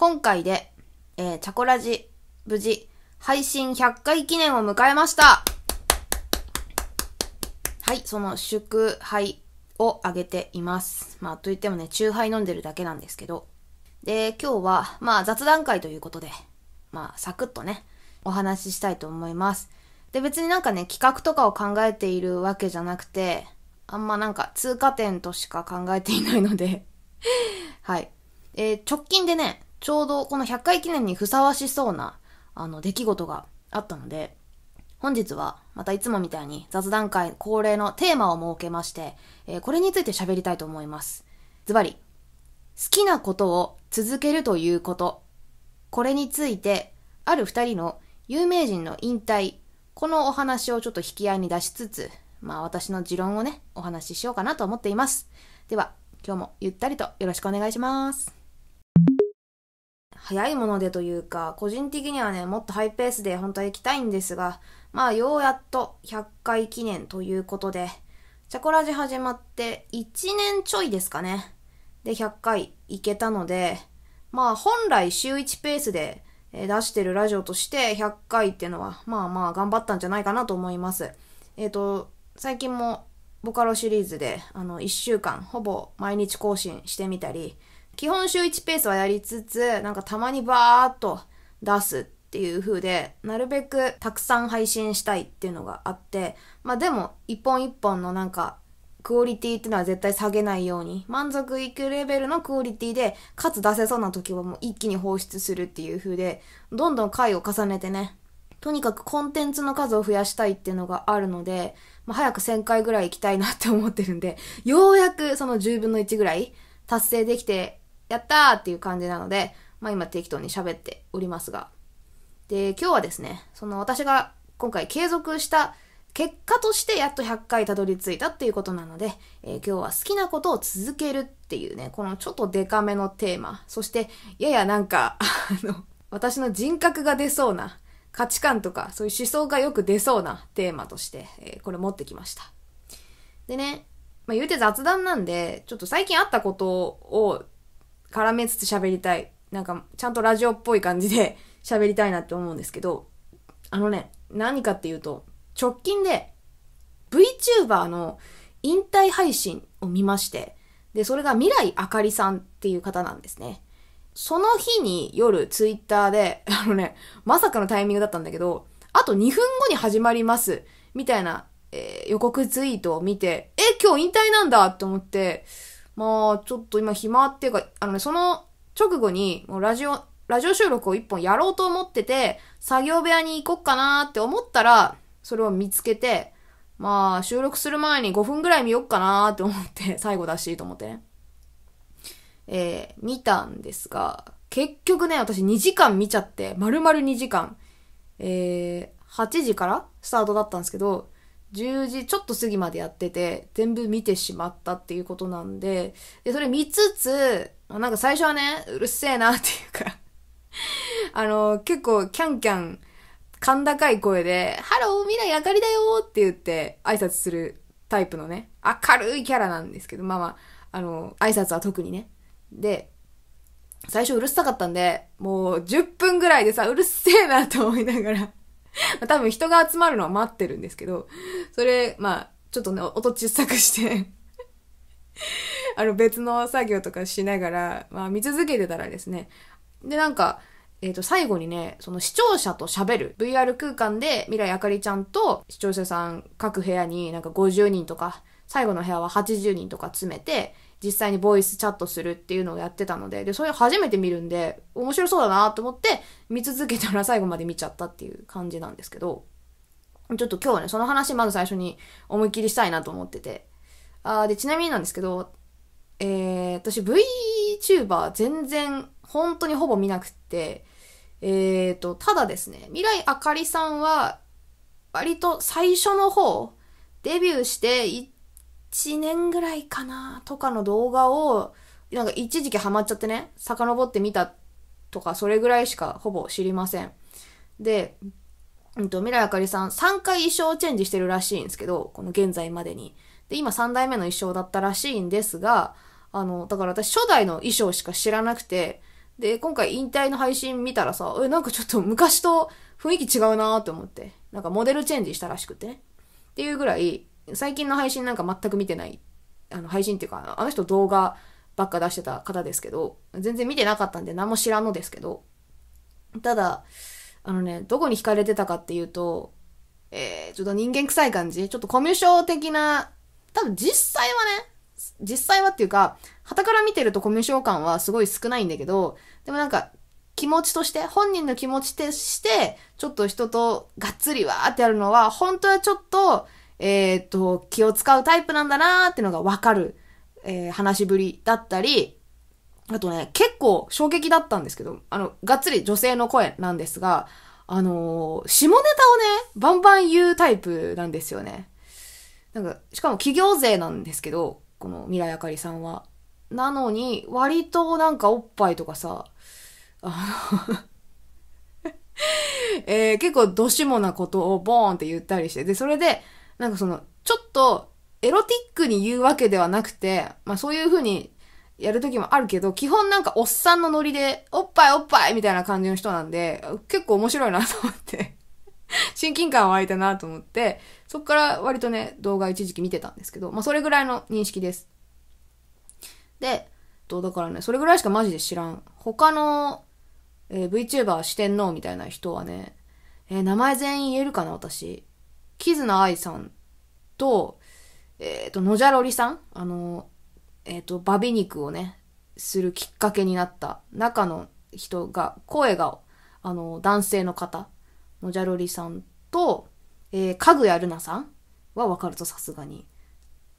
今回で、えー、チャコラジ、無事、配信100回記念を迎えましたはい、その祝杯をあげています。まあ、といってもね、チューハイ飲んでるだけなんですけど。で、今日は、まあ、雑談会ということで、まあ、サクッとね、お話ししたいと思います。で、別になんかね、企画とかを考えているわけじゃなくて、あんまなんか通過点としか考えていないので はい。えー、直近でね、ちょうどこの100回記念にふさわしそうな、あの、出来事があったので、本日はまたいつもみたいに雑談会恒例のテーマを設けまして、えー、これについて喋りたいと思います。ズバリ、好きなことを続けるということ。これについて、ある二人の有名人の引退、このお話をちょっと引き合いに出しつつ、まあ私の持論をね、お話ししようかなと思っています。では、今日もゆったりとよろしくお願いします。早いものでというか、個人的にはね、もっとハイペースで本当は行きたいんですが、まあ、ようやっと100回記念ということで、チャコラジ始まって1年ちょいですかね。で、100回行けたので、まあ、本来週1ペースで出してるラジオとして100回っていうのは、まあまあ頑張ったんじゃないかなと思います。えっ、ー、と、最近もボカロシリーズで、あの、1週間ほぼ毎日更新してみたり、基本週1ペースはやりつつ、なんかたまにバーっと出すっていう風で、なるべくたくさん配信したいっていうのがあって、まあでも、一本一本のなんか、クオリティっていうのは絶対下げないように、満足いくレベルのクオリティで、かつ出せそうな時はもう一気に放出するっていう風で、どんどん回を重ねてね、とにかくコンテンツの数を増やしたいっていうのがあるので、まあ、早く1000回ぐらい行きたいなって思ってるんで、ようやくその10分の1ぐらい達成できてやったーっていう感じなので、まあ今適当に喋っておりますが。で、今日はですね、その私が今回継続した結果としてやっと100回たどり着いたっていうことなので、えー、今日は好きなことを続けるっていうね、このちょっとデカめのテーマ、そしてややなんか、あの、私の人格が出そうな価値観とかそういう思想がよく出そうなテーマとして、えー、これ持ってきました。でね、まあ、言うて雑談なんで、ちょっと最近あったことを絡めつつ喋りたい。なんか、ちゃんとラジオっぽい感じで 喋りたいなって思うんですけど、あのね、何かっていうと、直近で VTuber の引退配信を見まして、で、それが未来あかりさんっていう方なんですね。その日に夜ツイッターで、あのね、まさかのタイミングだったんだけど、あと2分後に始まります、みたいな、えー、予告ツイートを見て、え、今日引退なんだと思って、まあ、ちょっと今暇っていうか、あのね、その直後に、もうラジオ、ラジオ収録を一本やろうと思ってて、作業部屋に行こっかなって思ったら、それを見つけて、まあ、収録する前に5分ぐらい見よっかなって思って、最後だし、と思ってね。えー、見たんですが、結局ね、私2時間見ちゃって、丸々2時間。えー、8時からスタートだったんですけど、10時ちょっと過ぎまでやってて、全部見てしまったっていうことなんで、で、それ見つつ、なんか最初はね、うるせえなっていうか あの、結構キャンキャン、甲高い声で、ハロー、未来あかりだよって言って挨拶するタイプのね、明るいキャラなんですけど、まあまあ、あの、挨拶は特にね。で、最初うるさかったんで、もう10分ぐらいでさ、うるせえなと思いながら 多分人が集まるのは待ってるんですけど、それ、まあ、ちょっとね、音小さくして あの、別の作業とかしながら、まあ、見続けてたらですね、で、なんか、えっ、と、最後にね、その視聴者と喋る。VR 空間で、未来あかりちゃんと視聴者さん各部屋になんか50人とか、最後の部屋は80人とか詰めて、実際にボイスチャットするっていうのをやってたので、で、それ初めて見るんで、面白そうだなと思って、見続けたら最後まで見ちゃったっていう感じなんですけど、ちょっと今日はね、その話まず最初に思いっきりしたいなと思ってて。あで、ちなみになんですけど、えー、私 VTuber 全然、本当にほぼ見なくって、えーと、ただですね、未来あかりさんは、割と最初の方、デビューして1年ぐらいかなとかの動画を、なんか一時期ハマっちゃってね、遡ってみたとか、それぐらいしかほぼ知りません。で、うんと、未来あかりさん3回衣装チェンジしてるらしいんですけど、この現在までに。で、今3代目の衣装だったらしいんですが、あの、だから私初代の衣装しか知らなくて、で、今回引退の配信見たらさ、え、なんかちょっと昔と雰囲気違うなーって思って、なんかモデルチェンジしたらしくてね。っていうぐらい、最近の配信なんか全く見てない。あの、配信っていうか、あの人動画ばっか出してた方ですけど、全然見てなかったんで何も知らんのですけど、ただ、あのね、どこに惹かれてたかっていうと、えー、ちょっと人間臭い感じちょっとコミュ障的な、多分実際はね、実際はっていうか、旗から見てるとコミュ障感はすごい少ないんだけど、でもなんか、気持ちとして、本人の気持ちとして、ちょっと人とがっつりわーってやるのは、本当はちょっと、えー、っと、気を使うタイプなんだなーってのがわかる、えー、話しぶりだったり、あとね、結構衝撃だったんですけど、あの、がっつり女性の声なんですが、あのー、下ネタをね、バンバン言うタイプなんですよね。なんか、しかも企業勢なんですけど、この未来あかりさんは。なのに、割となんかおっぱいとかさ、あの えー、結構どしもなことをボーンって言ったりして、で、それで、なんかその、ちょっと、エロティックに言うわけではなくて、まあそういう風にやるときもあるけど、基本なんかおっさんのノリで、おっぱいおっぱいみたいな感じの人なんで、結構面白いなと思って 親近感湧いたなと思って、そっから割とね、動画一時期見てたんですけど、まあそれぐらいの認識です。で、どうだからね、それぐらいしかマジで知らん。他の、えー、VTuber 四天王みたいな人はね、えー、名前全員言えるかな、私。キズナアイさんと、えっ、ー、と、ノジャロリさんあの、えっ、ー、と、バビ肉をね、するきっかけになった中の人が、声が、あの、男性の方、ノジャロリさんと、えー、かぐやるなさんはわかるとさすがに。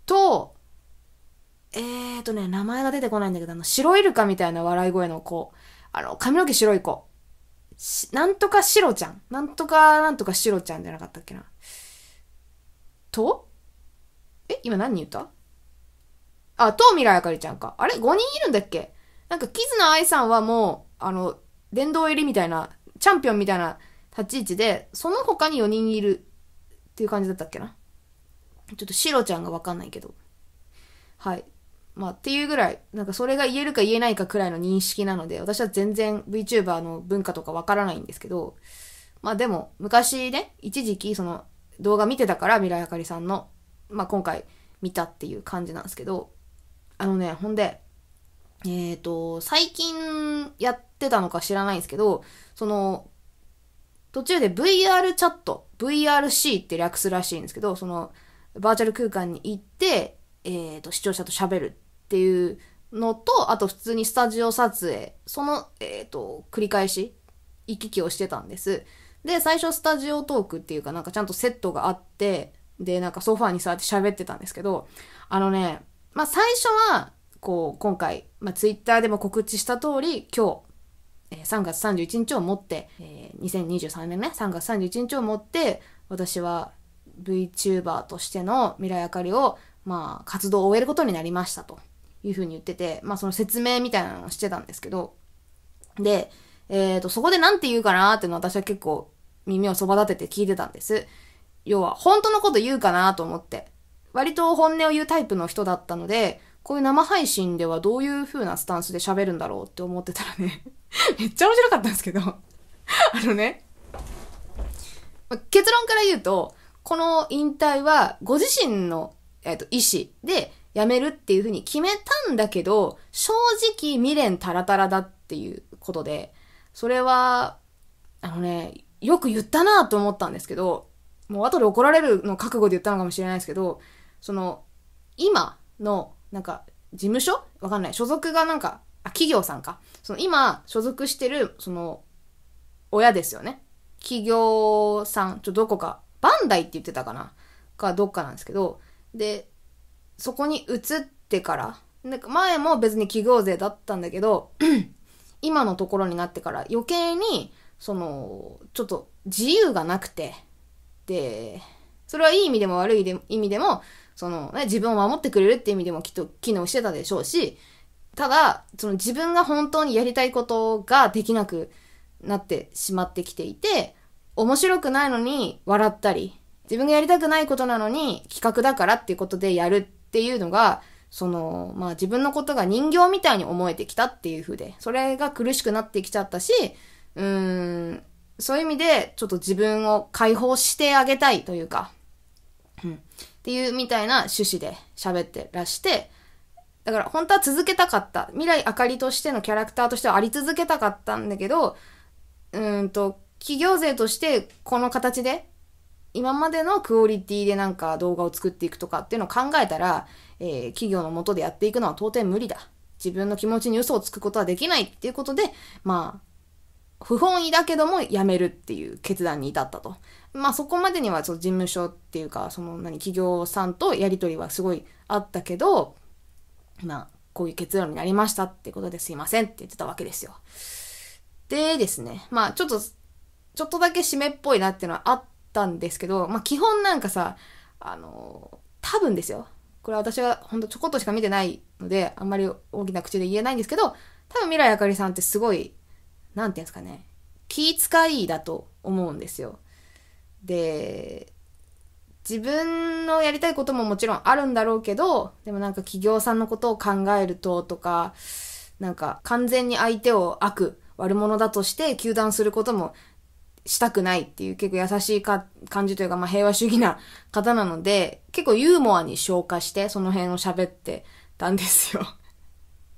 と、えー、っとね、名前が出てこないんだけど、あの、白イルカみたいな笑い声の子。あの、髪の毛白い子。なんとかシロちゃん。なんとかなんとかシロちゃんじゃなかったっけな。とえ今何言ったあ、と未来あかりちゃんか。あれ ?5 人いるんだっけなんか、キズナアイさんはもう、あの、殿堂入りみたいな、チャンピオンみたいな立ち位置で、その他に4人いるっていう感じだったっけな。ちょっとシロちゃんがわかんないけど。はい。まあ、っていうぐらい、なんかそれが言えるか言えないかくらいの認識なので、私は全然 VTuber の文化とかわからないんですけど、まあでも、昔ね、一時期、その、動画見てたから、未来あかりさんの。まあ、今回見たっていう感じなんですけど、あのね、ほんで、えっ、ー、と、最近やってたのか知らないんですけど、その、途中で VR チャット、VRC って略すらしいんですけど、その、バーチャル空間に行って、えっ、ー、と、視聴者と喋るっていうのと、あと普通にスタジオ撮影、その、えっ、ー、と、繰り返し、行き来をしてたんです。で、最初スタジオトークっていうかなんかちゃんとセットがあって、で、なんかソファーに座って喋ってたんですけど、あのね、まあ最初は、こう、今回、まあツイッターでも告知した通り、今日、え3月31日をもって、えー、2023年ね、3月31日をもって、私は VTuber としての未来あかりを、まあ活動を終えることになりましたというふうに言ってて、まあその説明みたいなのをしてたんですけど、で、えっ、ー、と、そこで何て言うかなっていうのは私は結構耳をそば立てて聞いてたんです。要は、本当のこと言うかなと思って。割と本音を言うタイプの人だったので、こういう生配信ではどういう風なスタンスで喋るんだろうって思ってたらね めっちゃ面白かったんですけど あのね、結論から言うと、この引退はご自身の、えーと、意思で辞めるっていう風に決めたんだけど、正直未練タラタラだっていうことで、それは、あのね、よく言ったなと思ったんですけど、もう後で怒られるの覚悟で言ったのかもしれないですけど、その、今の、なんか、事務所わかんない。所属がなんか、あ、企業さんか。その今、所属してる、その、親ですよね。企業さん、ちょ、どこか、バンダイって言ってたかなか、どっかなんですけど、で、そこに移ってから、なんか前も別に企業税だったんだけど、今のところになってから余計に、その、ちょっと自由がなくて、で、それはいい意味でも悪い意味でも、その、ね、自分を守ってくれるって意味でもきっと機能してたでしょうし、ただ、その自分が本当にやりたいことができなくなってしまってきていて、面白くないのに笑ったり、自分がやりたくないことなのに企画だからっていうことでやるっていうのが、その、まあ自分のことが人形みたいに思えてきたっていう風で、それが苦しくなってきちゃったし、うーん、そういう意味で、ちょっと自分を解放してあげたいというか、うん、っていうみたいな趣旨で喋ってらして、だから本当は続けたかった。未来あかりとしてのキャラクターとしてはあり続けたかったんだけど、うんと、企業勢としてこの形で、今までのクオリティでなんか動画を作っていくとかっていうのを考えたら、えー、企業のもとでやっていくのは到底無理だ。自分の気持ちに嘘をつくことはできないっていうことで、まあ、不本意だけども辞めるっていう決断に至ったと。まあそこまでにはその事務所っていうか、その何、企業さんとやりとりはすごいあったけど、まあ、こういう結論になりましたってことですいませんって言ってたわけですよ。でですね、まあちょっと、ちょっとだけ締めっぽいなっていうのはあったんですけど、まあ基本なんかさ、あの、多分ですよ。これ私はほんとちょこっとしか見てないので、あんまり大きな口で言えないんですけど、多分未来あかりさんってすごい、なんていうんですかね、気遣いだと思うんですよ。で、自分のやりたいことももちろんあるんだろうけど、でもなんか企業さんのことを考えるととか、なんか完全に相手を悪、悪者だとして糾弾することもしたくないっていう結構優しいか感じというか、まあ、平和主義な方なので、結構ユーモアに消化してその辺を喋ってたんですよ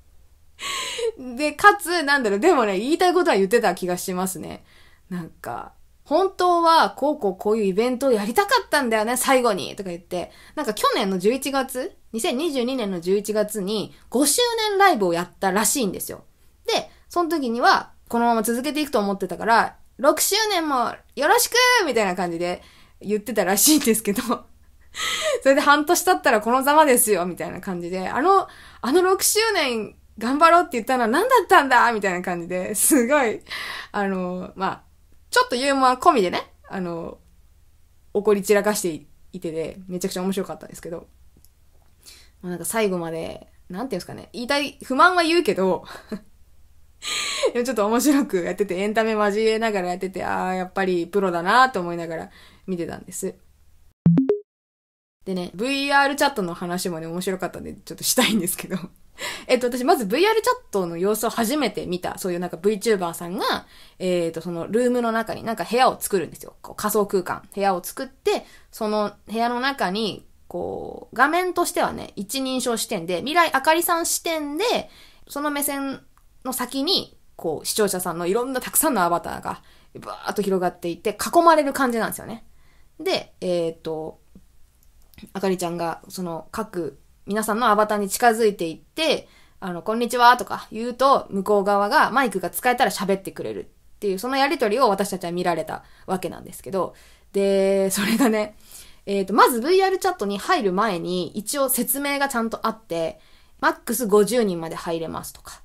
で、かつ、なんだろう、でもね、言いたいことは言ってた気がしますね。なんか、本当は、こうこうこういうイベントをやりたかったんだよね、最後にとか言って。なんか去年の11月 ?2022 年の11月に5周年ライブをやったらしいんですよ。で、その時には、このまま続けていくと思ってたから、6周年もよろしくみたいな感じで言ってたらしいんですけど それで半年経ったらこのざまですよみたいな感じで、あの、あの6周年頑張ろうって言ったのは何だったんだみたいな感じで、すごい、あの、まあ、ちょっとユーモア込みでね、あの、怒り散らかしていてで、めちゃくちゃ面白かったんですけど、まなんか最後まで、なんていうんですかね、言いたい、不満は言うけど ちょっと面白くやってて、エンタメ交えながらやってて、ああ、やっぱりプロだなと思いながら見てたんです。でね、VR チャットの話もね、面白かったんで、ちょっとしたいんですけど。えっと、私、まず VR チャットの様子を初めて見た、そういうなんか VTuber さんが、えっ、と、そのルームの中になんか部屋を作るんですよ。こう仮想空間。部屋を作って、その部屋の中に、こう、画面としてはね、一人称視点で、未来あかりさん視点で、その目線の先に、こう、視聴者さんのいろんなたくさんのアバターが、バーっと広がっていて、囲まれる感じなんですよね。で、えっ、と、あかりちゃんが、その、各、皆さんのアバターに近づいていって、あの、こんにちはとか言うと、向こう側がマイクが使えたら喋ってくれるっていう、そのやりとりを私たちは見られたわけなんですけど、で、それがね、えっ、ー、と、まず VR チャットに入る前に、一応説明がちゃんとあって、マックス50人まで入れますとか、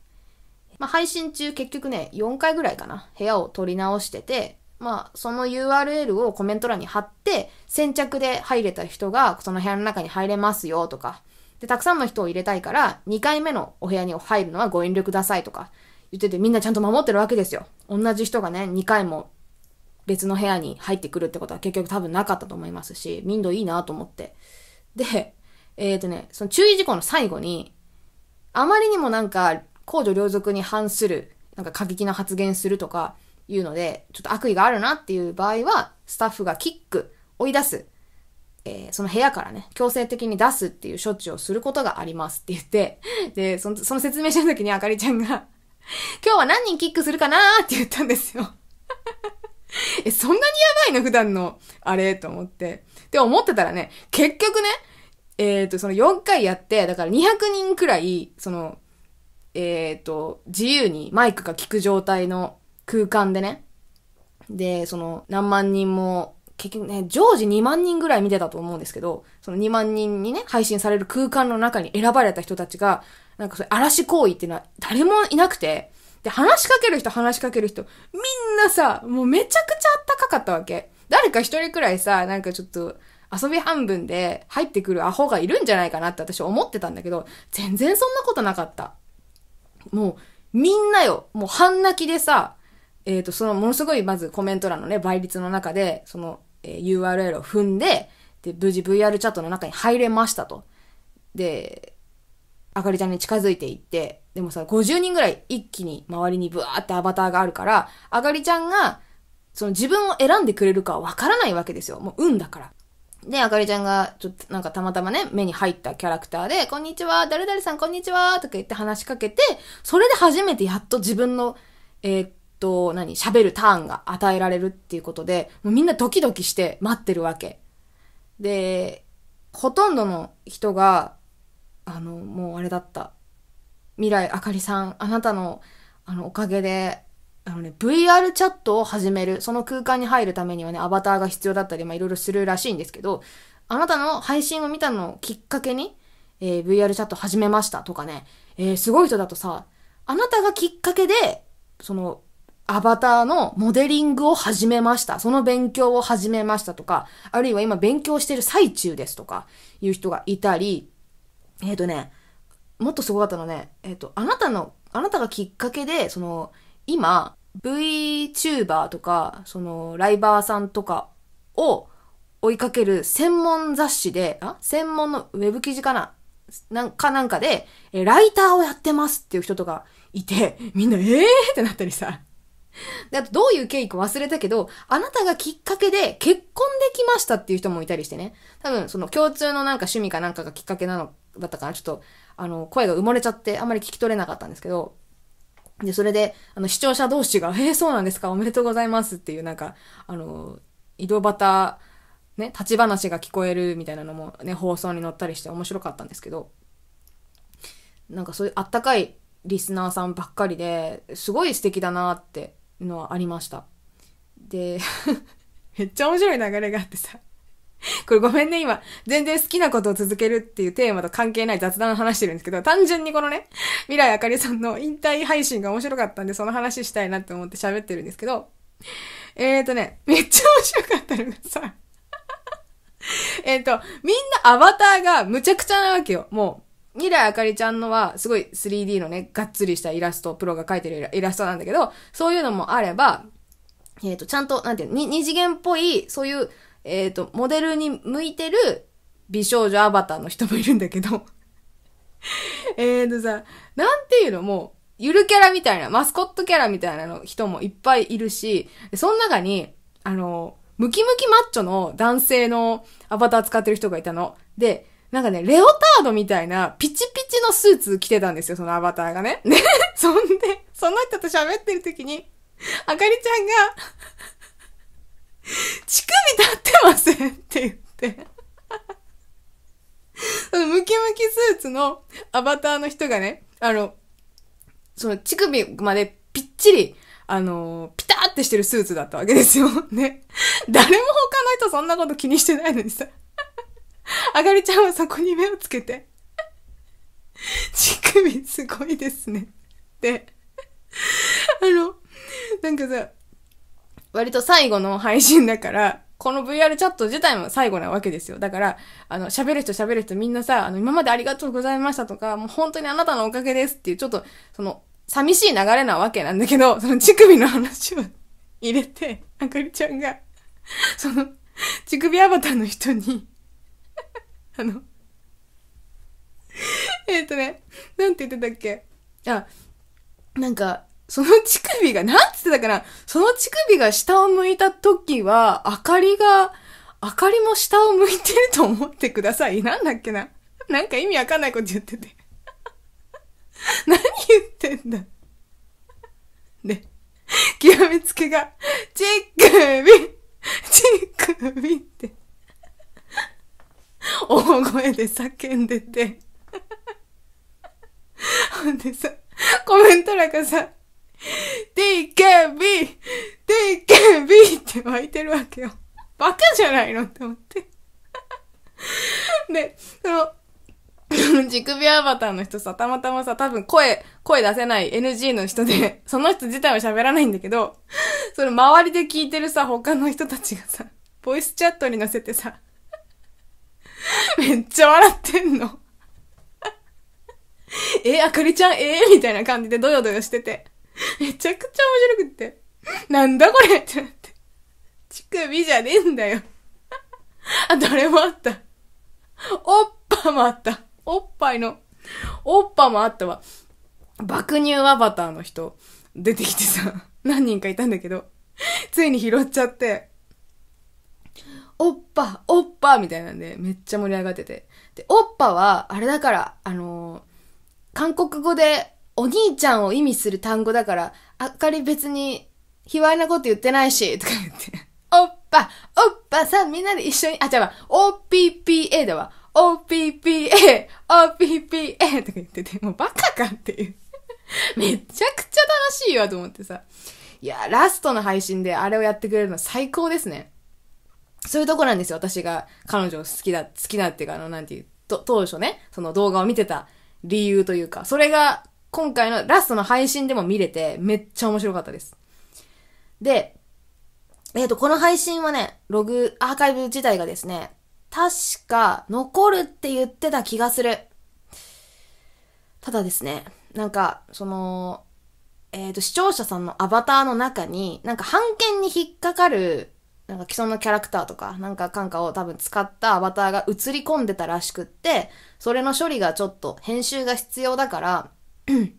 まあ、配信中結局ね、4回ぐらいかな、部屋を取り直してて、まあ、その URL をコメント欄に貼って、先着で入れた人がその部屋の中に入れますよとか、で、たくさんの人を入れたいから、2回目のお部屋に入るのはご遠慮くださいとか言ってて、みんなちゃんと守ってるわけですよ。同じ人がね、2回も別の部屋に入ってくるってことは結局多分なかったと思いますし、民度いいなと思って。で、えっ、ー、とね、その注意事項の最後に、あまりにもなんか公序良俗に反する、なんか過激な発言するとかいうので、ちょっと悪意があるなっていう場合は、スタッフがキック、追い出す。えー、その部屋からね、強制的に出すっていう処置をすることがありますって言って、で、そのその説明した時にあかりちゃんが 今日は何人キックするかなーって言ったんですよ え、そんなにやばいの普段の、あれと思って。で、思ってたらね、結局ね、えっ、ー、と、その4回やって、だから200人くらい、その、えっ、ー、と、自由にマイクが効く状態の空間でね。で、その、何万人も、結局ね、常時2万人ぐらい見てたと思うんですけど、その2万人にね、配信される空間の中に選ばれた人たちが、なんかそれ嵐行為っていうのは誰もいなくて、で、話しかける人、話しかける人、みんなさ、もうめちゃくちゃあったかかったわけ。誰か一人くらいさ、なんかちょっと、遊び半分で入ってくるアホがいるんじゃないかなって私思ってたんだけど、全然そんなことなかった。もう、みんなよ、もう半泣きでさ、えっ、ー、と、その、ものすごい、まずコメント欄のね、倍率の中で、その、えー、URL を踏んで、で、無事 VR チャットの中に入れましたと。で、あかりちゃんに近づいていって、でもさ、50人ぐらい一気に周りにブワーってアバターがあるから、あかりちゃんが、その自分を選んでくれるかはわからないわけですよ。もう運だから。で、あかりちゃんが、ちょっとなんかたまたまね、目に入ったキャラクターで、こんにちは、誰々さんこんにちは、とか言って話しかけて、それで初めてやっと自分の、えー、っと、何、喋るターンが与えられるっていうことで、もうみんなドキドキして待ってるわけ。で、ほとんどの人が、あの、もうあれだった。未来あかりさん、あなたの、あの、おかげで、あのね、VR チャットを始める、その空間に入るためにはね、アバターが必要だったり、まあ、いろいろするらしいんですけど、あなたの配信を見たのをきっかけに、えー、VR チャット始めましたとかね、えー、すごい人だとさ、あなたがきっかけで、その、アバターのモデリングを始めました。その勉強を始めましたとか、あるいは今勉強してる最中ですとか、いう人がいたり、えっ、ー、とね、もっとすごかったのね、えっ、ー、と、あなたの、あなたがきっかけで、その、今、VTuber とか、その、ライバーさんとかを追いかける専門雑誌で、あ専門のウェブ記事かななんかなんかで、え、ライターをやってますっていう人とかいて、みんな、えーってなったりさ。で、あとどういう経緯か忘れたけど、あなたがきっかけで結婚できましたっていう人もいたりしてね。多分、その共通のなんか趣味かなんかがきっかけなの、だったかな。ちょっと、あの、声が埋もれちゃってあんまり聞き取れなかったんですけど、で、それで、あの、視聴者同士が、えー、そうなんですかおめでとうございますっていう、なんか、あの、井戸端、ね、立ち話が聞こえるみたいなのもね、放送に載ったりして面白かったんですけど、なんかそういうあったかいリスナーさんばっかりで、すごい素敵だなってのはありました。で、めっちゃ面白い流れがあってさ、これごめんね、今。全然好きなことを続けるっていうテーマと関係ない雑談を話してるんですけど、単純にこのね、未来あかりさんの引退配信が面白かったんで、その話したいなって思って喋ってるんですけど、えーとね、めっちゃ面白かったのがさ、えっと、みんなアバターがむちゃくちゃなわけよ。もう、未来あかりちゃんのは、すごい 3D のね、がっつりしたイラスト、プロが描いてるイラストなんだけど、そういうのもあれば、えー、と、ちゃんと、なんていうの、二次元っぽい、そういうえっ、ー、と、モデルに向いてる美少女アバターの人もいるんだけど えっとさ、なんていうのもう、ゆるキャラみたいな、マスコットキャラみたいなの人もいっぱいいるし、その中に、あの、ムキムキマッチョの男性のアバター使ってる人がいたの。で、なんかね、レオタードみたいなピチピチのスーツ着てたんですよ、そのアバターがね。ね そんで、その人と喋ってる時に、あかりちゃんが乳首立ってませんって言って。そのムキムキスーツのアバターの人がね、あの、その乳首までぴっちり、あの、ピターってしてるスーツだったわけですよ。ね。誰も他の人そんなこと気にしてないのにさ。あがりちゃんはそこに目をつけて。乳首すごいですね。で、あの、なんかさ、割と最後の配信だから、この VR チャット自体も最後なわけですよ。だから、あの、喋る人喋る人みんなさ、あの、今までありがとうございましたとか、もう本当にあなたのおかげですっていう、ちょっと、その、寂しい流れなわけなんだけど、その乳首の話を入れて、あかりちゃんが、その、乳首アバターの人に あのえっとね、なんて言ってたっけあ、なんか、その乳首が、なんつってたかな、その乳首が下を向いた時は、明かりが、明かりも下を向いてると思ってください。なんだっけな。なんか意味わかんないこと言ってて。何言ってんだ。で、極めつけが、ちっくび、ちっくびって、大声で叫んでて。ほ んでさ、コメント欄がさ、TKB!TKB! って湧いてるわけよ。バカじゃないのって思って。で、その、軸 首アバターの人さ、たまたまさ、多分声、声出せない NG の人で、その人自体は喋らないんだけど、その周りで聞いてるさ、他の人たちがさ、ボイスチャットに載せてさ、めっちゃ笑ってんの。え、あかりちゃん、えー、みたいな感じでドヨドヨしてて。めちゃくちゃ面白くって。なんだこれってなって。乳首じゃねえんだよ。あ、誰もあった。おっぱもあった。おっぱいの。おっぱもあったわ。爆乳アバターの人、出てきてさ、何人かいたんだけど、ついに拾っちゃって、おっぱ、おっぱみたいなんで、めっちゃ盛り上がってて。で、おっぱは、あれだから、あのー、韓国語でお兄ちゃんを意味する単語だから、あっかり別に、卑猥なこと言ってないし、とか言って。おっぱ、おっぱさ、みんなで一緒に、あ、違うわ、OPPA だわ。OPPA、OPPA とか言ってて、もうバカかっていう。めちゃくちゃ楽しいわと思ってさ。いや、ラストの配信であれをやってくれるの最高ですね。そういうとこなんですよ。私が彼女を好きだ、好きだっていうか、あの、なんていう、と、当初ね、その動画を見てた理由というか、それが今回のラストの配信でも見れて、めっちゃ面白かったです。で、えっ、ー、と、この配信はね、ログ、アーカイブ自体がですね、確か残るって言ってた気がする。ただですね、なんか、その、えっ、ー、と、視聴者さんのアバターの中に、なんか版権に引っかかる、なんか既存のキャラクターとか、なんか感化を多分使ったアバターが映り込んでたらしくって、それの処理がちょっと編集が必要だから、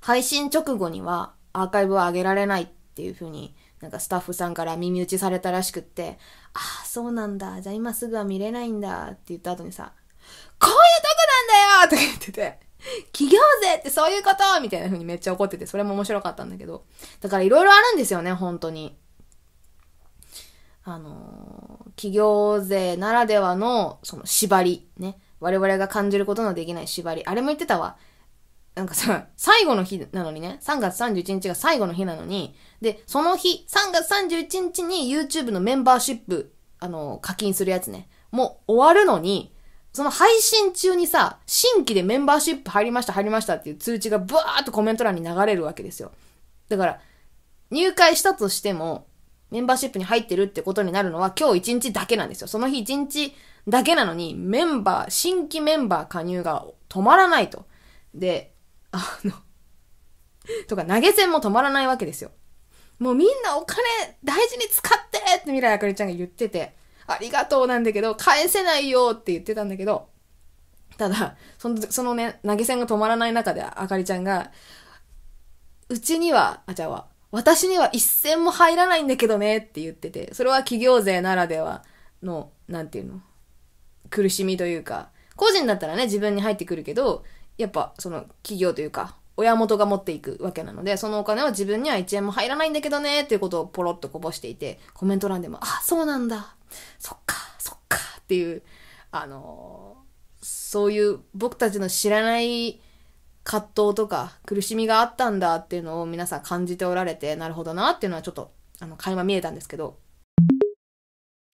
配信直後にはアーカイブは上げられないっていう風になんかスタッフさんから耳打ちされたらしくって、ああ、そうなんだ。じゃあ今すぐは見れないんだって言った後にさ、こういうとこなんだよとか言ってて、企業税ってそういうことみたいな風にめっちゃ怒ってて、それも面白かったんだけど。だからいろいろあるんですよね、本当に。あのー、企業税ならではの、その縛り、ね。我々が感じることのできない縛り。あれも言ってたわ。なんかさ、最後の日なのにね、3月31日が最後の日なのに、で、その日、3月31日に YouTube のメンバーシップ、あの、課金するやつね、もう終わるのに、その配信中にさ、新規でメンバーシップ入りました、入りましたっていう通知がブワーっとコメント欄に流れるわけですよ。だから、入会したとしても、メンバーシップに入ってるってことになるのは今日1日だけなんですよ。その日1日だけなのに、メンバー、新規メンバー加入が止まらないと。で、あのとか投げ銭も止まらないわけですよ。もうみんなお金大事に使ってって未来あかりちゃんが言ってて、ありがとうなんだけど、返せないよって言ってたんだけど、ただ、その、そのね、投げ銭が止まらない中であかりちゃんが、うちには、あ、じゃあ、私には一銭も入らないんだけどねって言ってて、それは企業税ならではの、なんていうの、苦しみというか、個人だったらね、自分に入ってくるけど、やっぱその企業というか、親元が持っていくわけなので、そのお金は自分には1円も入らないんだけどね、っていうことをポロッとこぼしていて、コメント欄でも、あ、そうなんだ、そっか、そっか、っていう、あのそういう僕たちの知らない葛藤とか苦しみがあったんだっていうのを皆さん感じておられて、なるほどなっていうのはちょっと、あの、垣間見えたんですけど。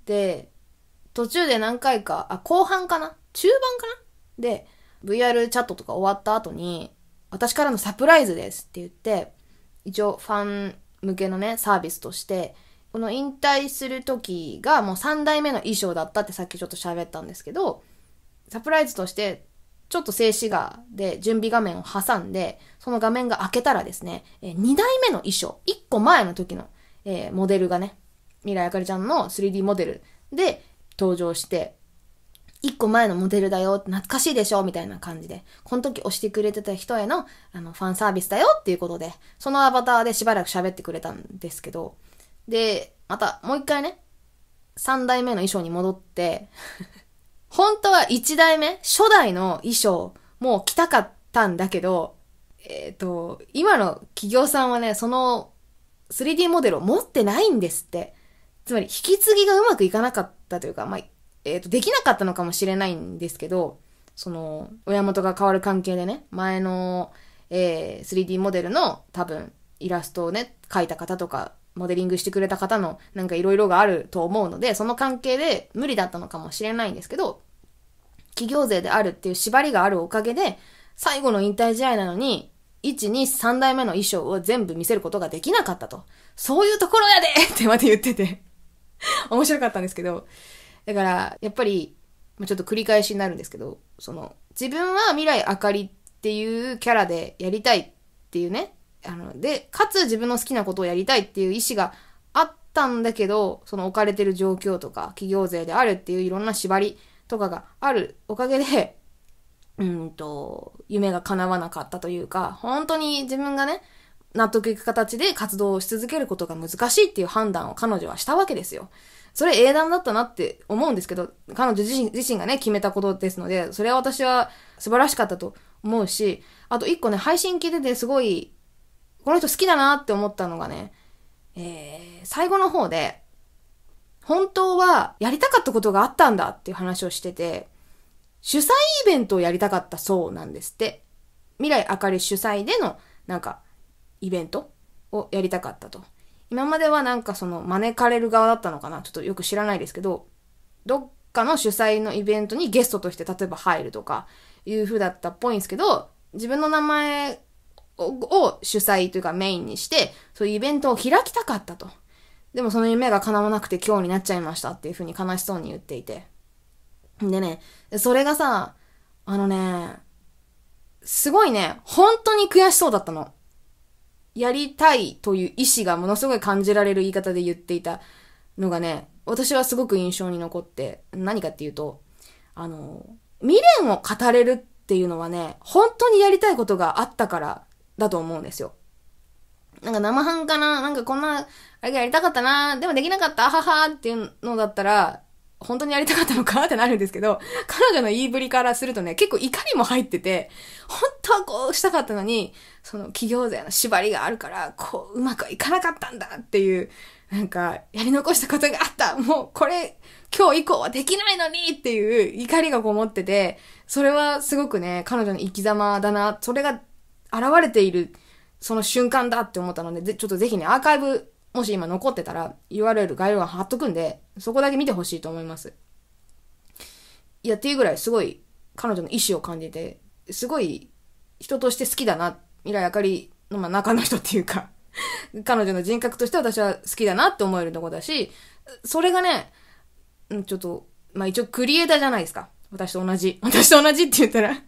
で、途中で何回か、あ、後半かな中盤かなで、VR チャットとか終わった後に、私からのサプライズですって言って、一応ファン向けのね、サービスとして、この引退する時がもう3代目の衣装だったってさっきちょっと喋ったんですけど、サプライズとして、ちょっと静止画で準備画面を挟んで、その画面が開けたらですね、2代目の衣装、1個前の時の、えー、モデルがね、未来あかりちゃんの 3D モデルで登場して、一個前のモデルだよ、懐かしいでしょ、みたいな感じで、この時押してくれてた人への、あの、ファンサービスだよっていうことで、そのアバターでしばらく喋ってくれたんですけど、で、またもう一回ね、三代目の衣装に戻って 本当は一代目、初代の衣装、もう着たかったんだけど、えっ、ー、と、今の企業さんはね、その 3D モデルを持ってないんですって。つまり、引き継ぎがうまくいかなかったというか、まあ、えっ、ー、と、できなかったのかもしれないんですけど、その、親元が変わる関係でね、前の、えー、3D モデルの多分、イラストをね、描いた方とか、モデリングしてくれた方のなんか色々があると思うので、その関係で無理だったのかもしれないんですけど、企業税であるっていう縛りがあるおかげで、最後の引退試合なのに、1、2、3代目の衣装を全部見せることができなかったと。そういうところやでってまで言ってて面白かったんですけど、だから、やっぱり、ちょっと繰り返しになるんですけど、その、自分は未来あかりっていうキャラでやりたいっていうね、あの、で、かつ自分の好きなことをやりたいっていう意思があったんだけど、その置かれてる状況とか、企業税であるっていういろんな縛りとかがあるおかげで、うんと、夢が叶わなかったというか、本当に自分がね、納得いく形で活動をし続けることが難しいっていう判断を彼女はしたわけですよ。それ英断だったなって思うんですけど、彼女自身自身がね、決めたことですので、それは私は素晴らしかったと思うし、あと一個ね、配信聞いててすごい、この人好きだなって思ったのがね、えー、最後の方で、本当はやりたかったことがあったんだっていう話をしてて、主催イベントをやりたかったそうなんですって。未来あかり主催での、なんか、イベントをやりたかったと。今まではなんかその招かれる側だったのかなちょっとよく知らないですけど、どっかの主催のイベントにゲストとして例えば入るとかいう風だったっぽいんですけど、自分の名前を主催というかメインにして、そういうイベントを開きたかったと。でもその夢が叶わなくて今日になっちゃいましたっていう風に悲しそうに言っていて。でね、それがさ、あのね、すごいね、本当に悔しそうだったの。やりたいという意志がものすごい感じられる言い方で言っていたのがね、私はすごく印象に残って、何かっていうと、あの、未練を語れるっていうのはね、本当にやりたいことがあったからだと思うんですよ。なんか生半可な、なんかこんな、あれがやりたかったな、でもできなかった、あははっていうのだったら、本当にやりたかったのかってなるんですけど、彼女の言いぶりからするとね、結構怒りも入ってて、本当はこうしたかったのに、その企業税の縛りがあるから、こう、うまくいかなかったんだっていう、なんか、やり残したことがあったもうこれ、今日以降はできないのにっていう怒りがこもってて、それはすごくね、彼女の生き様だな、それが現れている、その瞬間だって思ったので、ちょっとぜひね、アーカイブもし今残ってたら URL 概要欄貼っとくんで、そこだけ見てほしいと思います。いや、っていうぐらいすごい彼女の意志を感じて、すごい人として好きだな、未来あかりの、ま中の人っていうか彼女の人格として私は好きだなって思えるとこだし、それがね、ちょっと、まあ、一応クリエイターじゃないですか。私と同じ。私と同じって言ったら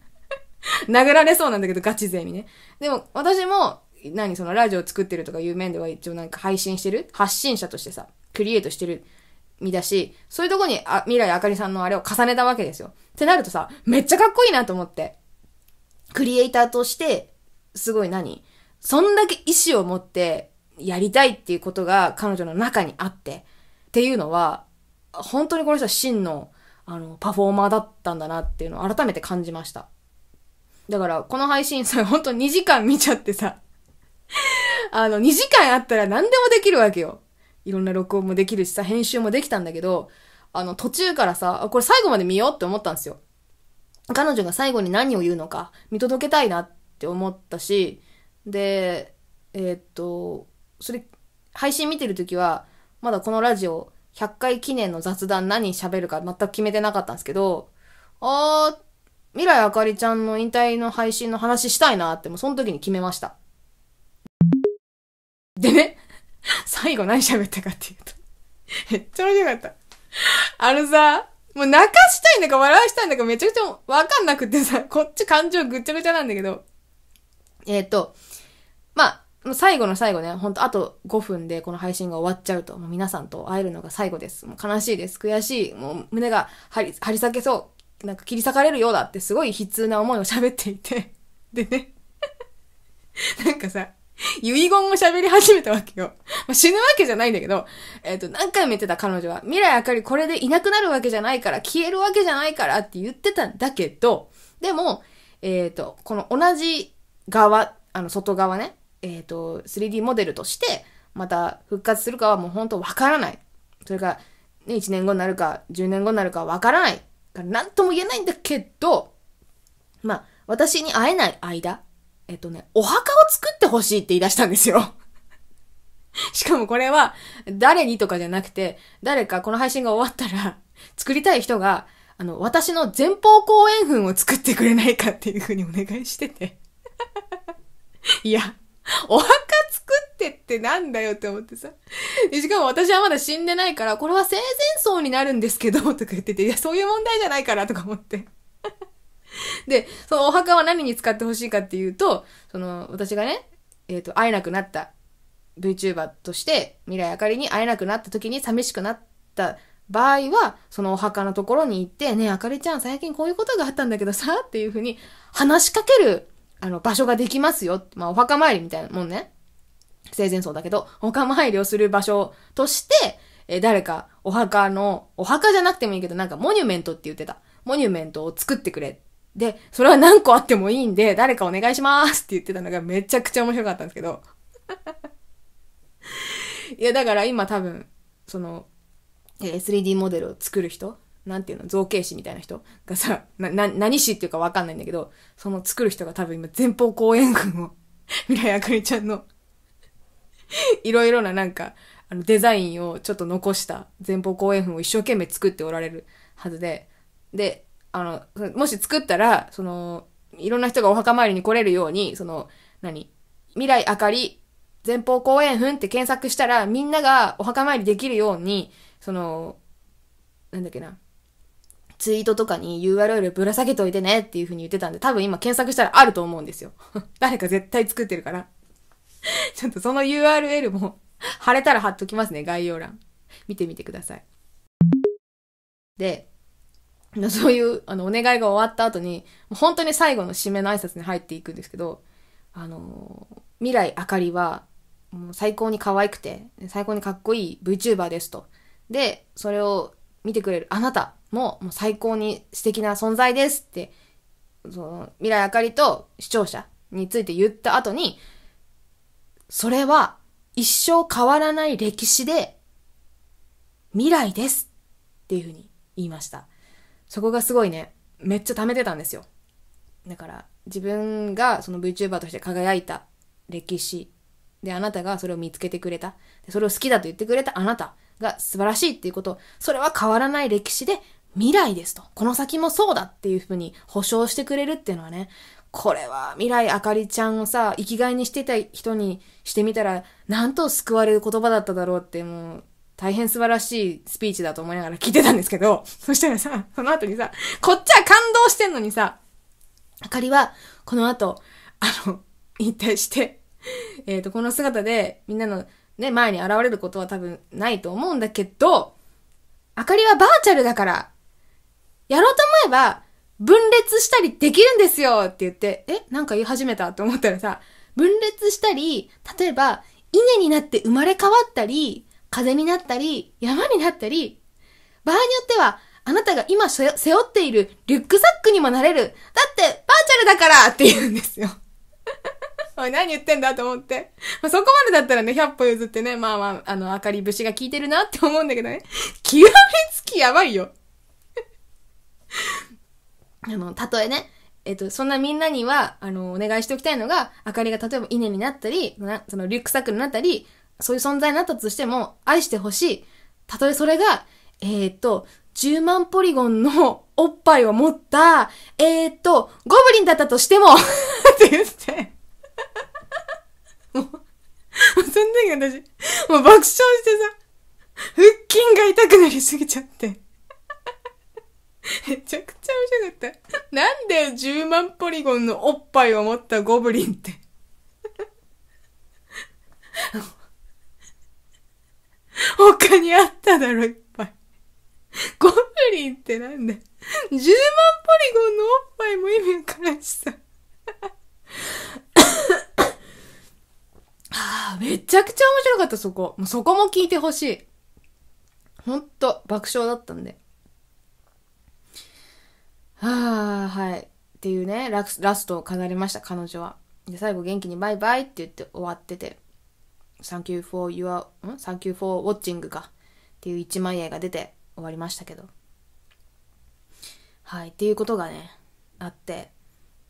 殴られそうなんだけど、ガチ勢にね。でも、私も、何そのラジオを作ってるとかいう面では一応なんか配信してる発信者としてさ、クリエイトしてる身だし、そういうとこにあ未来あかりさんのあれを重ねたわけですよ。ってなるとさ、めっちゃかっこいいなと思って。クリエイターとして、すごい何そんだけ意志を持ってやりたいっていうことが彼女の中にあって、っていうのは、本当にこの人は真の、あの、パフォーマーだったんだなっていうのを改めて感じました。だから、この配信さ、本当2時間見ちゃってさ、あの、2時間あったら何でもできるわけよ。いろんな録音もできるしさ、編集もできたんだけど、あの、途中からさ、これ最後まで見ようって思ったんですよ。彼女が最後に何を言うのか、見届けたいなって思ったし、で、えー、っと、それ、配信見てるときは、まだこのラジオ、100回記念の雑談何喋るか全く決めてなかったんですけど、あー、未来あかりちゃんの引退の配信の話したいなって、もうその時に決めました。でね、最後何喋ったかっていうと、めっちゃ面白かった。あのさ、もう泣かしたいんだか笑わしたいんだかめちゃくちゃわかんなくてさ、こっち感情ぐっちゃぐちゃなんだけど、えっ、ー、と、まあ、最後の最後ね、ほんとあと5分でこの配信が終わっちゃうと、もう皆さんと会えるのが最後です。もう悲しいです。悔しい。もう胸が張り、張り裂けそう。なんか切り裂かれるようだってすごい悲痛な思いを喋っていて。でね。なんかさ、遺言を喋り始めたわけよ。まあ、死ぬわけじゃないんだけど、えっ、ー、と、何回も言ってた彼女は、未来あかりこれでいなくなるわけじゃないから、消えるわけじゃないからって言ってたんだけど、でも、えっ、ー、と、この同じ側、あの、外側ね、えっ、ー、と、3D モデルとして、また復活するかはもう本当わからない。それが、ね、1年後になるか、10年後になるかわからない。から何とも言えないんだけど、まあ、私に会えない間、えっとね、お墓を作ってほしいって言い出したんですよ。しかもこれは、誰にとかじゃなくて、誰かこの配信が終わったら、作りたい人が、あの、私の前方後円墳を作ってくれないかっていうふうにお願いしてて。いや、お墓作ってってなんだよって思ってさ。しかも私はまだ死んでないから、これは生前葬になるんですけど、とか言ってて、いや、そういう問題じゃないから、とか思って。で、そのお墓は何に使ってほしいかっていうと、その、私がね、えっ、ー、と、会えなくなった VTuber として、未来あかりに会えなくなった時に寂しくなった場合は、そのお墓のところに行って、ねあかりちゃん最近こういうことがあったんだけどさ、っていうふうに話しかける、あの、場所ができますよ。まあ、お墓参りみたいなもんね。生前葬だけど、お墓参りをする場所として、え誰かお墓の、お墓じゃなくてもいいけど、なんかモニュメントって言ってた。モニュメントを作ってくれで、それは何個あってもいいんで、誰かお願いしますって言ってたのがめちゃくちゃ面白かったんですけど。いや、だから今多分、その、3D モデルを作る人なんていうの造形師みたいな人がさ、な、な、何師っていうかわかんないんだけど、その作る人が多分今前方後円群を、未来あかりちゃんの いろいろななんか、あのデザインをちょっと残した前方後円墳を一生懸命作っておられるはずで、で、あの、もし作ったら、その、いろんな人がお墓参りに来れるように、その、何未来明かり、前方後円墳って検索したら、みんながお墓参りできるように、その、なんだっけな、ツイートとかに URL ぶら下げといてねっていう風に言ってたんで、多分今検索したらあると思うんですよ。誰か絶対作ってるから。ちょっとその URL も貼れたら貼っときますね、概要欄。見てみてください。で、そういうあのお願いが終わった後に本当に最後の締めの挨拶に入っていくんですけどあの未来あかりはもう最高に可愛くて最高にかっこいい VTuber ですとでそれを見てくれるあなたももう最高に素敵な存在ですってその未来あかりと視聴者について言った後にそれは一生変わらない歴史で未来ですっていうふうに言いました。そこがすごいね、めっちゃ貯めてたんですよ。だから、自分がその VTuber として輝いた歴史で、あなたがそれを見つけてくれた。それを好きだと言ってくれたあなたが素晴らしいっていうこと、それは変わらない歴史で未来ですと。この先もそうだっていうふうに保証してくれるっていうのはね、これは未来あかりちゃんをさ、生きがいにしてた人にしてみたら、なんと救われる言葉だっただろうってもう大変素晴らしいスピーチだと思いながら聞いてたんですけど、そしたらさ、その後にさ、こっちは感動してんのにさ、あかりは、この後、あの、引退して、えっ、ー、と、この姿でみんなのね、前に現れることは多分ないと思うんだけど、あかりはバーチャルだから、やろうと思えば、分裂したりできるんですよって言って、え、なんか言い始めたと思ったらさ、分裂したり、例えば、稲になって生まれ変わったり、風になったり、山になったり、場合によっては、あなたが今背負っているリュックサックにもなれる。だって、バーチャルだからって言うんですよ。おい、何言ってんだと思って。まあ、そこまでだったらね、100歩譲ってね、まあまあ、あの、明かり節が効いてるなって思うんだけどね。極めつきやばいよ。あの、たとえね、えっと、そんなみんなには、あの、お願いしておきたいのが、明かりが例えば稲になったり、そのリュックサックになったり、そういう存在になったとしても、愛してほしい。たとえそれが、えっ、と、10万ポリゴンのおっぱいを持った、えっ、と、ゴブリンだったとしてもって言ってもう、もうそな時私、もう爆笑してさ、腹筋が痛くなりすぎちゃってめちゃくちゃ面白かった。なんで10万ポリゴンのおっぱいを持ったゴブリンって。他にあっただろ、いっぱい。ゴブリンってなんだ ?10 万ポリゴンのおっぱいも意味からしさ。ああ、めちゃくちゃ面白かった、そこ。もうそこも聞いてほしい。ほんと、爆笑だったんで。はあ、はい。っていうねラス、ラストを飾りました、彼女は。で、最後元気にバイバイって言って終わってて。Thank you for your, ん Thank you for watching かっていう一枚絵が出て終わりましたけど。はい、っていうことがね、あって、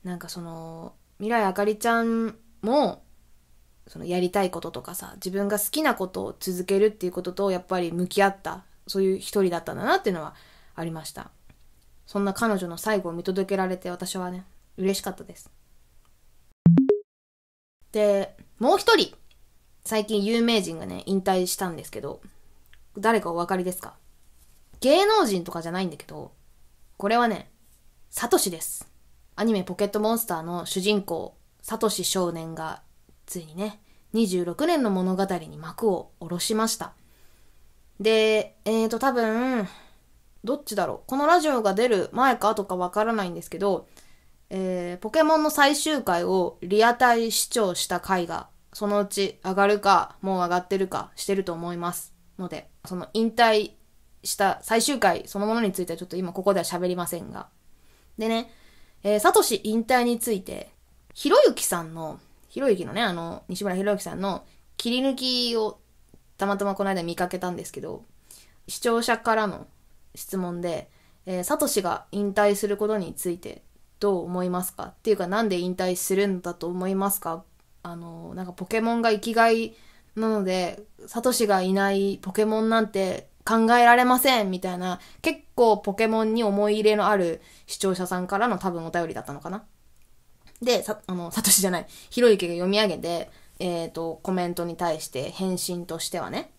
なんかその、未来あかりちゃんも、そのやりたいこととかさ、自分が好きなことを続けるっていうことと、やっぱり向き合った、そういう一人だったんだなっていうのはありました。そんな彼女の最後を見届けられて私はね、嬉しかったです。で、もう一人最近有名人がね、引退したんですけど、誰かお分かりですか芸能人とかじゃないんだけど、これはね、サトシです。アニメポケットモンスターの主人公、サトシ少年が、ついにね、26年の物語に幕を下ろしました。で、えーと、多分、どっちだろう。このラジオが出る前か後かわからないんですけど、えー、ポケモンの最終回をリアタイ視聴した回がそのうち上がるか、もう上がってるかしてると思います。ので、その引退した最終回そのものについてはちょっと今ここでは喋りませんが。でね、えー、サトシ引退について、ひろゆきさんの、ひろゆきのね、あの、西村ひろゆきさんの切り抜きをたまたまこの間見かけたんですけど、視聴者からの質問で、えー、サトシが引退することについてどう思いますかっていうかなんで引退するんだと思いますかあの、なんかポケモンが生きがいなので、サトシがいないポケモンなんて考えられませんみたいな、結構ポケモンに思い入れのある視聴者さんからの多分お便りだったのかな。で、さ、あの、サトシじゃない、ひろゆきが読み上げて、えっ、ー、と、コメントに対して返信としてはね、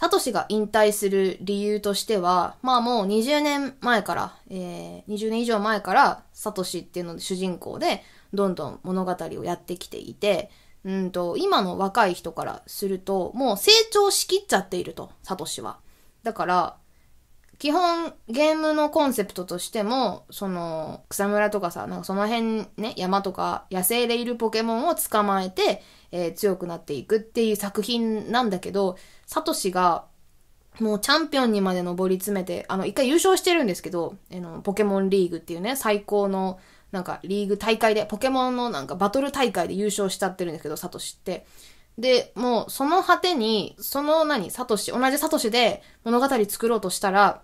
サトシが引退する理由としては、まあもう20年前から、えー、20年以上前からサトシっていうの主人公で、どんどん物語をやってきていて、うんと、今の若い人からすると、もう成長しきっちゃっていると、サトシは。だから、基本ゲームのコンセプトとしても、その草むらとかさ、なんかその辺ね、山とか野生でいるポケモンを捕まえて、えー、強くなっていくっていう作品なんだけど、サトシがもうチャンピオンにまで上り詰めて、あの一回優勝してるんですけど、えのポケモンリーグっていうね、最高のなんかリーグ大会で、ポケモンのなんかバトル大会で優勝しちゃってるんですけど、サトシって。で、もうその果てに、その何、サトシ、同じサトシで物語作ろうとしたら、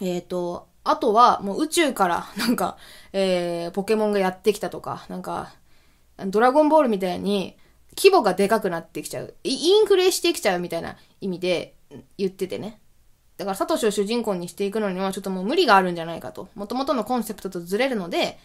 えっ、ー、と、あとはもう宇宙からなんか、えー、ポケモンがやってきたとか、なんか、ドラゴンボールみたいに規模がでかくなってきちゃう。インフレしてきちゃうみたいな意味で言っててね。だからサトシを主人公にしていくのにはちょっともう無理があるんじゃないかと。もともとのコンセプトとずれるので、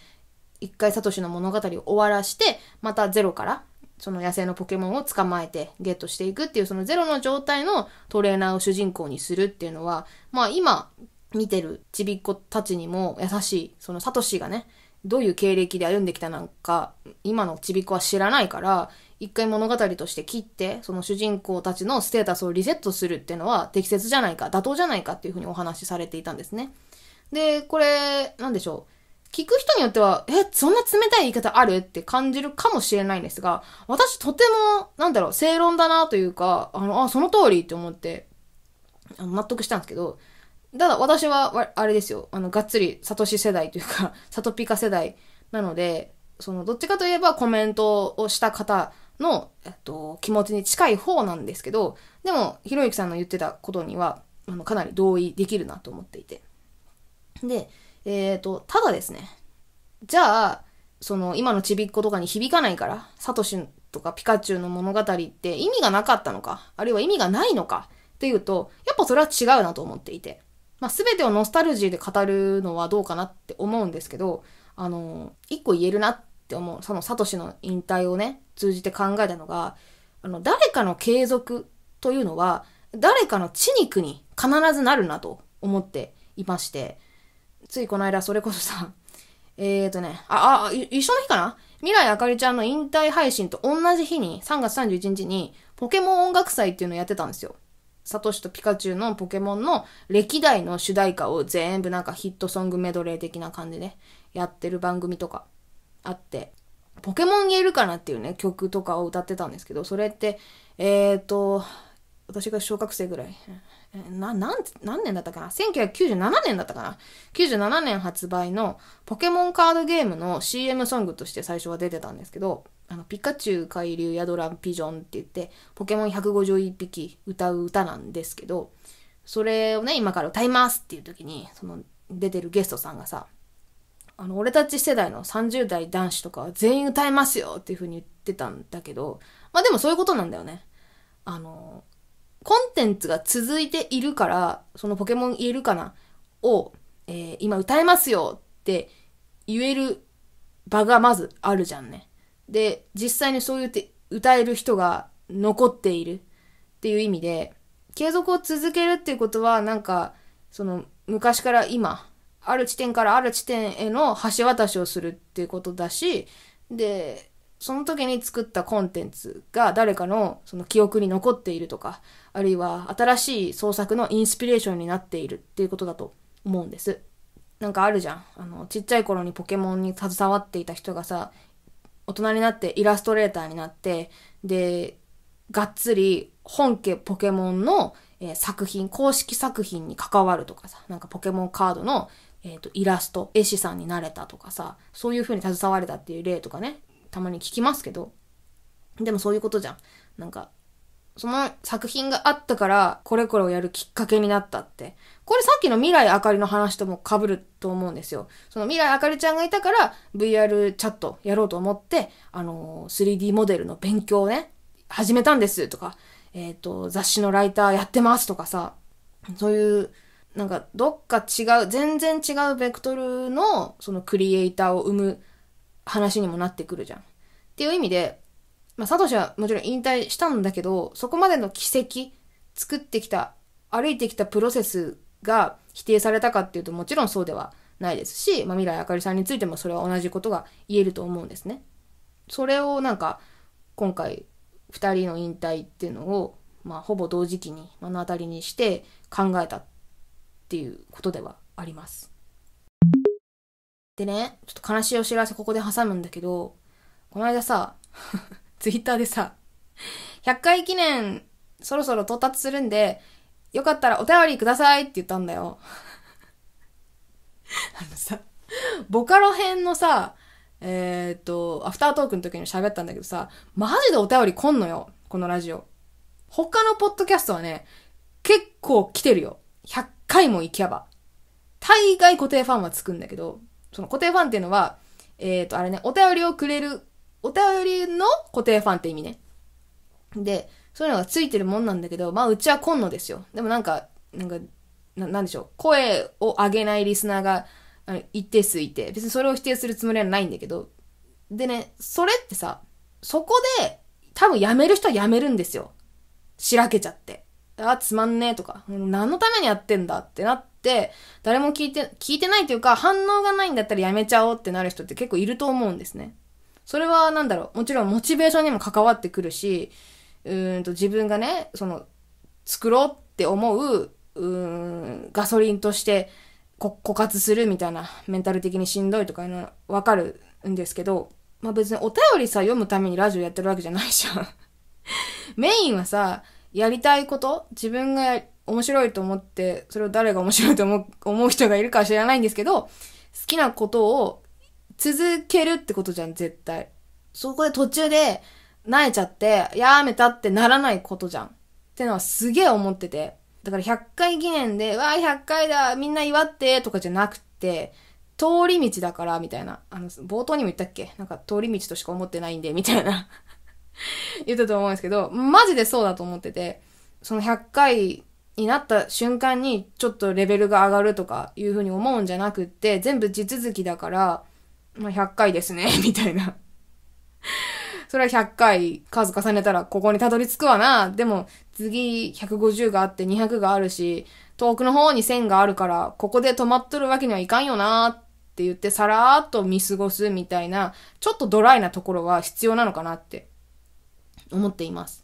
一回サトシの物語を終わらして、またゼロからその野生のポケモンを捕まえてゲットしていくっていうそのゼロの状態のトレーナーを主人公にするっていうのは、まあ今見てるちびっ子たちにも優しい、そのサトシがね、どういう経歴で歩んできたなんか、今のちびっ子は知らないから、一回物語として切って、その主人公たちのステータスをリセットするっていうのは適切じゃないか、妥当じゃないかっていうふうにお話しされていたんですね。で、これ、なんでしょう。聞く人によっては、え、そんな冷たい言い方あるって感じるかもしれないんですが、私とても、なんだろう、正論だなというか、あの、あ、その通りって思って、あの納得したんですけど、ただ私は、あれですよ、あの、がっつり、サトシ世代というか、サトピカ世代なので、その、どっちかといえばコメントをした方の、えっと、気持ちに近い方なんですけど、でも、ひろゆきさんの言ってたことには、あの、かなり同意できるなと思っていて。で、えっ、ー、と、ただですね、じゃあ、その今のちびっことかに響かないから、サトシとかピカチュウの物語って意味がなかったのか、あるいは意味がないのかっていうと、やっぱそれは違うなと思っていて、まあ、全てをノスタルジーで語るのはどうかなって思うんですけど、あの、一個言えるなって思う、そのサトシの引退をね、通じて考えたのが、あの、誰かの継続というのは、誰かの血肉に必ずなるなと思っていまして、ついこの間、それこそさ、えーとね、あ、あ、一緒の日かな未来あかりちゃんの引退配信と同じ日に、3月31日に、ポケモン音楽祭っていうのをやってたんですよ。サトシとピカチュウのポケモンの歴代の主題歌を全部なんかヒットソングメドレー的な感じで、ね、やってる番組とかあって、ポケモン言えるかなっていうね、曲とかを歌ってたんですけど、それって、えーと、私が小学生ぐらい、な、なん、何年だったかな ?1997 年だったかな ?97 年発売のポケモンカードゲームの CM ソングとして最初は出てたんですけど、あの、ピカチュウ、海流、ヤドラン、ピジョンって言って、ポケモン151匹歌う歌なんですけど、それをね、今から歌いますっていう時に、その、出てるゲストさんがさ、あの、俺たち世代の30代男子とかは全員歌いますよっていう風に言ってたんだけど、まあでもそういうことなんだよね。あの、コンテンツが続いているから、そのポケモン言えるかなを、えー、今歌えますよって言える場がまずあるじゃんね。で、実際にそう言って歌える人が残っているっていう意味で、継続を続けるっていうことは、なんか、その、昔から今、ある地点からある地点への橋渡しをするっていうことだし、で、その時に作ったコンテンツが誰かのその記憶に残っているとか、あるいは新しい創作のインスピレーションになっているっていうことだと思うんです。なんかあるじゃん。あの、ちっちゃい頃にポケモンに携わっていた人がさ、大人になってイラストレーターになって、で、がっつり本家ポケモンの、え作品、公式作品に関わるとかさ、なんかポケモンカードのえっ、と、イラスト、絵師さんになれたとかさ、そういう風に携われたっていう例とかね、たまに聞きますけど、でもそういうことじゃん。なんか、その作品があったから、これこれをやるきっかけになったって。これさっきの未来あかりの話とも被ると思うんですよ。その未来あかりちゃんがいたから、VR チャットやろうと思って、あのー、3D モデルの勉強をね、始めたんですとか、えっ、ー、と、雑誌のライターやってますとかさ、そういう、なんか、どっか違う、全然違うベクトルの、そのクリエイターを生む話にもなってくるじゃん。っていう意味で、まあ、サトシはもちろん引退したんだけど、そこまでの軌跡、作ってきた、歩いてきたプロセスが否定されたかっていうともちろんそうではないですし、まあ、未来あかりさんについてもそれは同じことが言えると思うんですね。それをなんか、今回、2人の引退っていうのを、まあ、ほぼ同時期に目の当たりにして考えたっていうことではあります。でね、ちょっと悲しいお知らせここで挟むんだけど、この間さ、ツイッターでさ、100回記念そろそろ到達するんで、よかったらお便りくださいって言ったんだよ。あのさ、ボカロ編のさ、えー、っと、アフタートークの時に喋ったんだけどさ、マジでお便り来んのよ、このラジオ。他のポッドキャストはね、結構来てるよ。100回も行けば。大概固定ファンはつくんだけど、その固定ファンっていうのは、えっ、ー、と、あれね、お便りをくれる、お便りの固定ファンって意味ね。で、そういうのがついてるもんなんだけど、まあ、うちは今野ですよ。でもなんか、なんか、ななんでしょう。声を上げないリスナーが、あの一定数いて、別にそれを否定するつもりはないんだけど、でね、それってさ、そこで、多分辞める人は辞めるんですよ。しらけちゃって。あ、つまんねえとか、何のためにやってんだってなっ、誰も聞いて、聞いてないというか、反応がないんだったらやめちゃおうってなる人って結構いると思うんですね。それはなんだろう、もちろんモチベーションにも関わってくるし、うんと自分がね、その、作ろうって思う、うんガソリンとして枯渇するみたいな、メンタル的にしんどいとかいうのはわかるんですけど、まあ別にお便りさ、読むためにラジオやってるわけじゃないじゃん メインはさ、やりたいこと自分が面白いと思って、それを誰が面白いと思う思う人がいるかは知らないんですけど、好きなことを続けるってことじゃん、絶対。そこで途中で、慣れちゃって、やめたってならないことじゃん。ってのはすげえ思ってて。だから100回記念で、わあ100回だ、みんな祝ってとかじゃなくて、通り道だから、みたいな。あの、冒頭にも言ったっけなんか通り道としか思ってないんで、みたいな 言ったと思うんですけど、マジでそうだと思ってて、その100回になった瞬間にちょっとレベルが上がるとかいうふうに思うんじゃなくって、全部地続きだから、まあ、100回ですね、みたいな。それは100回数重ねたらここにたどり着くわな。でも次150があって200があるし、遠くの方に線があるから、ここで止まっとるわけにはいかんよなって言ってさらーっと見過ごすみたいな、ちょっとドライなところは必要なのかなって思っています。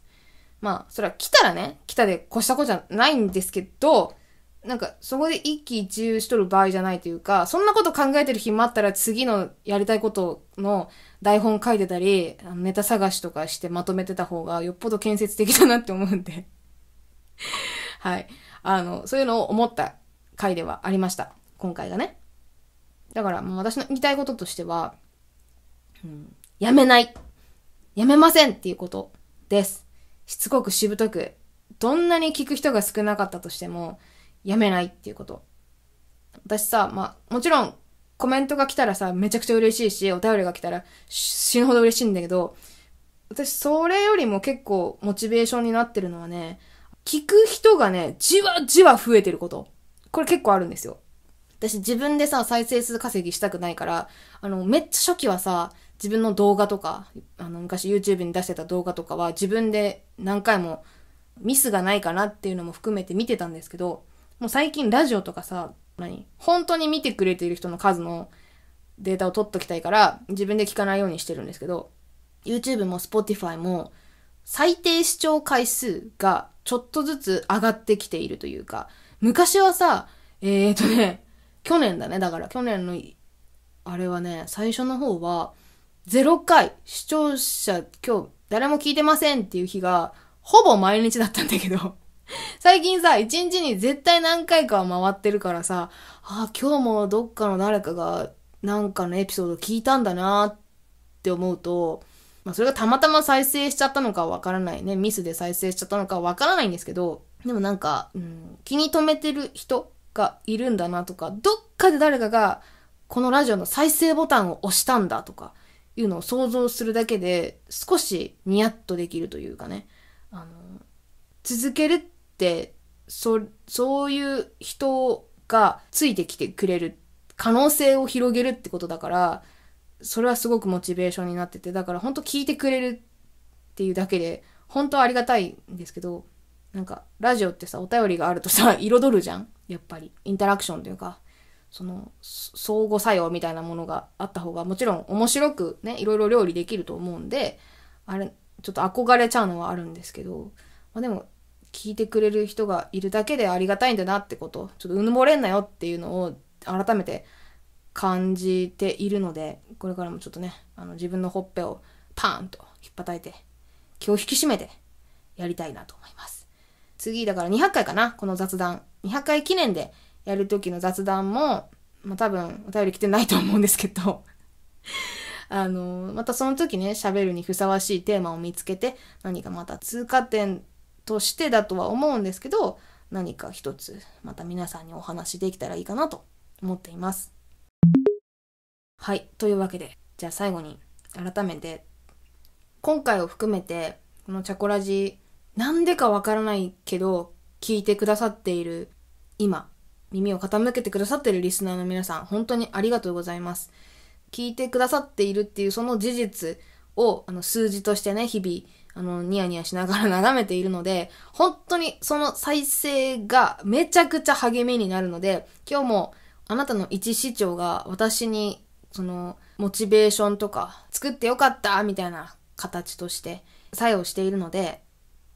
まあ、それは来たらね、来たで越したことじゃないんですけど、なんか、そこで一喜一憂しとる場合じゃないというか、そんなこと考えてる暇あったら次のやりたいことの台本書いてたり、ネタ探しとかしてまとめてた方がよっぽど建設的だなって思うんで はい。あの、そういうのを思った回ではありました。今回がね。だから、もう私の言いたいこととしては、うん、やめない。やめませんっていうことです。しつこくしぶとく、どんなに聞く人が少なかったとしても、やめないっていうこと。私さ、まあ、もちろん、コメントが来たらさ、めちゃくちゃ嬉しいし、お便りが来たら死ぬほど嬉しいんだけど、私、それよりも結構モチベーションになってるのはね、聞く人がね、じわじわ増えてること。これ結構あるんですよ。私自分でさ、再生数稼ぎしたくないから、あの、めっちゃ初期はさ、自分の動画とか、あの、昔 YouTube に出してた動画とかは自分で何回もミスがないかなっていうのも含めて見てたんですけど、もう最近ラジオとかさ、何本当に見てくれている人の数のデータを取っときたいから自分で聞かないようにしてるんですけど、YouTube も Spotify も最低視聴回数がちょっとずつ上がってきているというか、昔はさ、えーとね、去年だね。だから去年の、あれはね、最初の方は、0回視聴者今日誰も聞いてませんっていう日がほぼ毎日だったんだけど 最近さ、1日に絶対何回かは回ってるからさ、ああ、今日もどっかの誰かがなんかのエピソード聞いたんだなって思うと、まあそれがたまたま再生しちゃったのかわからないね。ミスで再生しちゃったのかわからないんですけど、でもなんか、うん、気に留めてる人がいるんだなとか、どっかで誰かがこのラジオの再生ボタンを押したんだとか、いうのを想像するだけで少しニヤッとできるというかねあの続けるってそそういう人がついてきてくれる可能性を広げるってことだからそれはすごくモチベーションになっててだから本当聞いてくれるっていうだけで本当ありがたいんですけどなんかラジオってさお便りがあるとさ彩るじゃんやっぱりインタラクションというかその相互作用みたいなものがあった方がもちろん面白くねいろいろ料理できると思うんであれちょっと憧れちゃうのはあるんですけど、まあ、でも聞いてくれる人がいるだけでありがたいんだなってことちょっとうぬぼれんなよっていうのを改めて感じているのでこれからもちょっとねあの自分のほっぺをパーンと引っ叩いて気を引き締めてやりたいなと思います次だから200回かなこの雑談200回記念でやるきの雑談も、まあ、多分お便り来てないと思うんですけど あの、またその時ね、喋るにふさわしいテーマを見つけて、何かまた通過点としてだとは思うんですけど、何か一つ、また皆さんにお話できたらいいかなと思っています。はい。というわけで、じゃあ最後に改めて、今回を含めて、このチャコラジ、なんでかわからないけど、聞いてくださっている今、耳を傾けてくださってるリスナーの皆さん、本当にありがとうございます。聞いてくださっているっていうその事実を、あの、数字としてね、日々、あの、ニヤニヤしながら眺めているので、本当にその再生がめちゃくちゃ励みになるので、今日もあなたの一視聴が私に、その、モチベーションとか、作ってよかったみたいな形として作用しているので、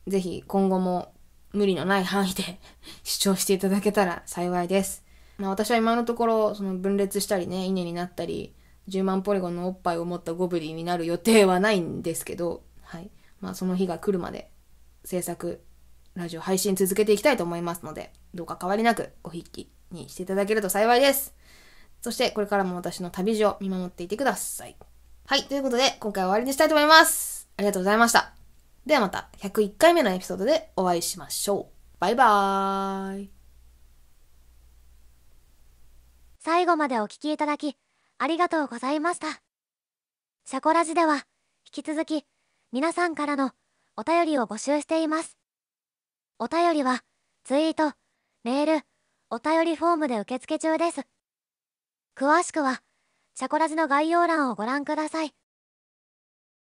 ぜひ今後も無理のない範囲で 主張していただけたら幸いです。まあ私は今のところ、その分裂したりね、稲になったり、10万ポリゴンのおっぱいを持ったゴブリンになる予定はないんですけど、はい。まあその日が来るまで、制作、ラジオ配信続けていきたいと思いますので、どうか変わりなくご筆記にしていただけると幸いです。そしてこれからも私の旅路を見守っていてください。はい。ということで、今回は終わりにしたいと思います。ありがとうございました。ではまた101回目のエピソードでお会いしましょう。バイバーイ。最後までお聞きいただき、ありがとうございました。シャコラジでは、引き続き、皆さんからのお便りを募集しています。お便りは、ツイート、メール、お便りフォームで受付中です。詳しくは、シャコラジの概要欄をご覧ください。